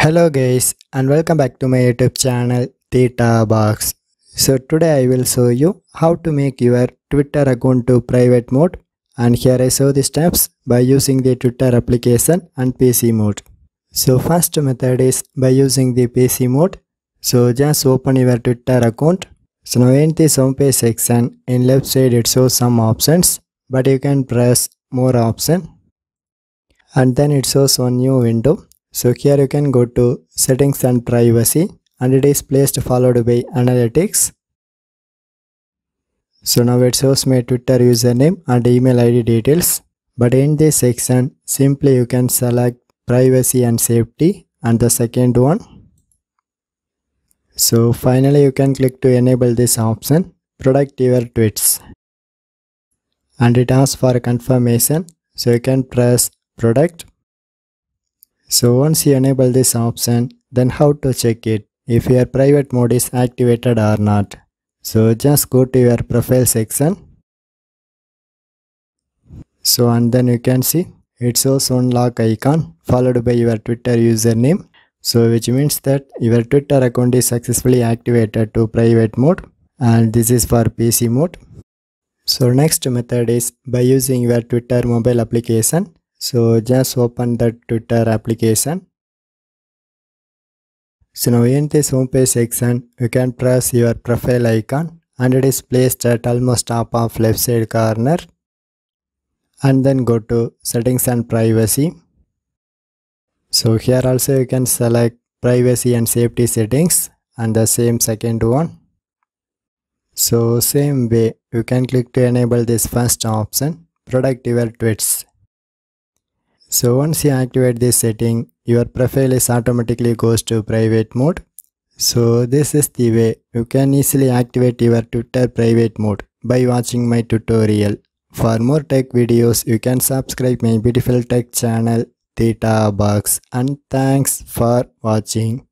hello guys and welcome back to my youtube channel theta box so today i will show you how to make your twitter account to private mode and here i show the steps by using the twitter application and pc mode so first method is by using the pc mode so just open your twitter account so now in this home page section in left side it shows some options but you can press more option and then it shows one new window so here you can go to settings and privacy and it is placed followed by analytics. So now it shows my Twitter username and email ID details. But in this section, simply you can select privacy and safety and the second one. So finally you can click to enable this option, product your tweets. And it asks for confirmation. So you can press product so once you enable this option, then how to check it if your private mode is activated or not. So just go to your profile section. So and then you can see it shows one lock icon followed by your Twitter username. So which means that your Twitter account is successfully activated to private mode and this is for PC mode. So next method is by using your Twitter mobile application so just open the Twitter application. So now in this home page section, you can press your profile icon and it is placed at almost top of left side corner. And then go to settings and privacy. So here also you can select privacy and safety settings and the same second one. So same way you can click to enable this first option, Productive tweets so once you activate this setting, your profile is automatically goes to private mode. So this is the way you can easily activate your Twitter private mode by watching my tutorial. For more tech videos, you can subscribe my beautiful tech channel Theta Box and thanks for watching.